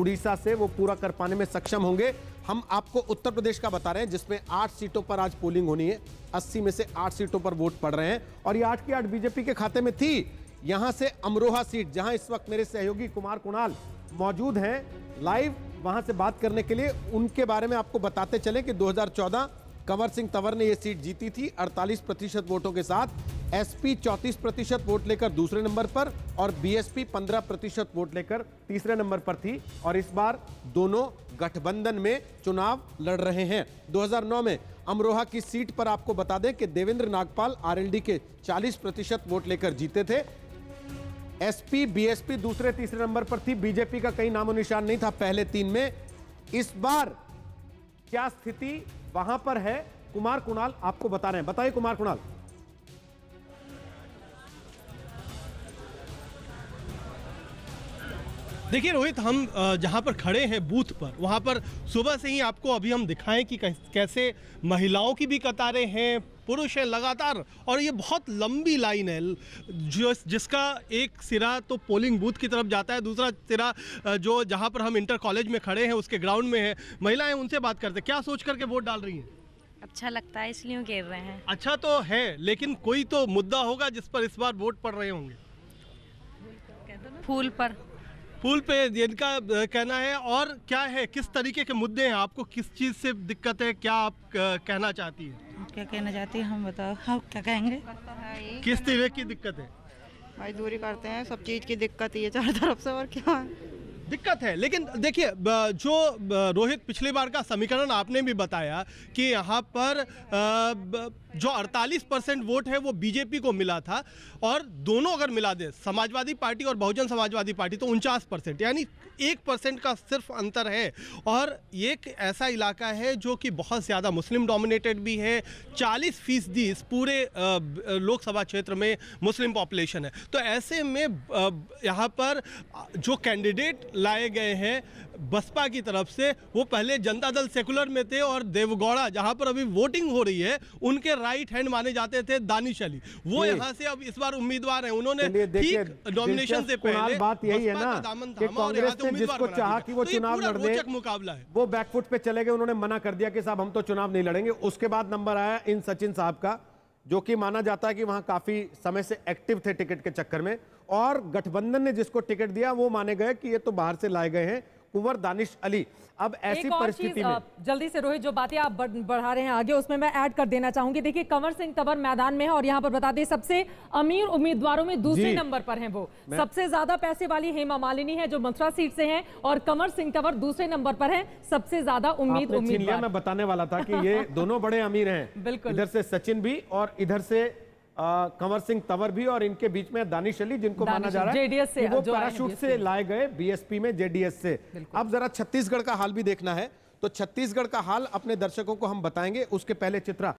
उड़ीसा से वो पूरा कर पाने में सक्षम होंगे हम आपको उत्तर प्रदेश का बता रहे हैं जिसमें आठ सीटों पर आज पोलिंग होनी है अस्सी में से आठ सीटों पर वोट पड़ रहे हैं और ये आठ की आठ बीजेपी के खाते में थी यहां से अमरोहा सीट जहां इस वक्त मेरे सहयोगी कुमार कुणाल मौजूद हैं लाइव वहां से बात करने के लिए उनके बारे में आपको बताते चले कि 2014 कंवर सिंह तंवर ने यह सीट जीती थी 48 प्रतिशत वोटों के साथ एसपी 34 प्रतिशत वोट लेकर दूसरे नंबर पर और बीएसपी 15 प्रतिशत वोट लेकर तीसरे नंबर पर थी और इस बार दोनों गठबंधन में चुनाव लड़ रहे हैं 2009 में अमरोहा की सीट पर आपको बता दें कि देवेंद्र नागपाल आरएलडी के 40 प्रतिशत वोट लेकर जीते थे एसपी बीएसपी दूसरे तीसरे नंबर पर थी बीजेपी का कहीं नामो निशान नहीं था पहले तीन में इस बार क्या स्थिति वहां पर है कुमार कुणाल आपको बता रहे हैं बताइए कुमार कुणाल देखिए रोहित हम जहाँ पर खड़े हैं बूथ पर वहाँ पर सुबह से ही आपको अभी हम दिखाएं कि कैसे महिलाओं की भी कतारें हैं पुरुष हैं लगातार और ये बहुत लंबी लाइन है जो जिसका एक सिरा तो पोलिंग बूथ की तरफ जाता है दूसरा सिरा जो जहाँ पर हम इंटर कॉलेज में खड़े हैं उसके ग्राउंड में है महिलाएं उनसे बात करते क्या सोच करके वोट डाल रही हैं अच्छा लगता है इसलिए गिर रहे हैं अच्छा तो है लेकिन कोई तो मुद्दा होगा जिस पर इस बार वोट पड़ रहे होंगे फूल पर पुल पे इनका कहना है और क्या है किस तरीके के मुद्दे हैं आपको किस चीज़ से दिक्कत है क्या आप कहना चाहती है क्या कहना चाहती है हम बताओ हम क्या कहेंगे किस तरह की दिक्कत है मजदूरी करते हैं सब चीज़ की दिक्कत ही है चारों तरफ से और क्या है दिक्कत है लेकिन देखिए जो रोहित पिछली बार का समीकरण आपने भी बताया कि यहाँ पर जो 48 परसेंट वोट है वो बीजेपी को मिला था और दोनों अगर मिला दें समाजवादी पार्टी और बहुजन समाजवादी पार्टी तो उनचास परसेंट यानी एक परसेंट का सिर्फ अंतर है और एक ऐसा इलाका है जो कि बहुत ज़्यादा मुस्लिम डोमिनेटेड भी है चालीस फीसदी इस पूरे लोकसभा क्षेत्र में मुस्लिम पॉपुलेशन है तो ऐसे में यहाँ पर जो कैंडिडेट लाए गए हैं बसपा की तरफ से वो पहले जनता दल सेकुलर में थे और देवगौड़ा जहाँ पर अभी वोटिंग हो रही है उनके राइट हैंड माने जाते थे दानिश अली वो यहाँ से अब इस बार उम्मीदवार हैं उन्होंने ठीक नॉमिनेशन से पहले बात यही है ना कि कांग्रेस ने जिसको चाहा कि वो तो चुनाव लड़ दे मुकाबला है वो बैकफुट पे चले गए उन्होंने मना कर दिया कि साहब हम तो चुनाव नहीं लड़ेंगे उसके बाद नंबर आया इन सचिन साहब का जो कि माना जाता है कि वहां काफी समय से एक्टिव थे टिकट के चक्कर में और गठबंधन ने जिसको टिकट दिया वो माने गए कि ये तो बाहर से लाए गए हैं कुंवर दानिश अली अब ऐसी परिस्थिति में जल्दी से रोहित जो बातें आप बढ़ा रहे हैं आगे उसमें मैं ऐड कर देना चाहूंगी देखिए कंवर सिंह तबर मैदान में है और यहाँ पर बता दें सबसे अमीर उम्मीदवारों में दूसरे नंबर पर हैं वो सबसे ज्यादा पैसे वाली हेमा मालिनी है जो मथुरा सीट से हैं और कंवर सिंह तबर दूसरे नंबर पर है सबसे ज्यादा उम्मीद उम्मीद मैं बताने वाला था कि ये दोनों बड़े अमीर हैं बिल्कुल इधर से सचिन भी और इधर से कंवर सिंह तंवर भी और इनके बीच में दानिश अली जिनको दानिश माना जा रहा है से, वो पैराशूट से लाए गए बीएसपी में जेडीएस से अब जरा छत्तीसगढ़ का हाल भी देखना है तो छत्तीसगढ़ का हाल अपने दर्शकों को हम बताएंगे उसके पहले चित्रा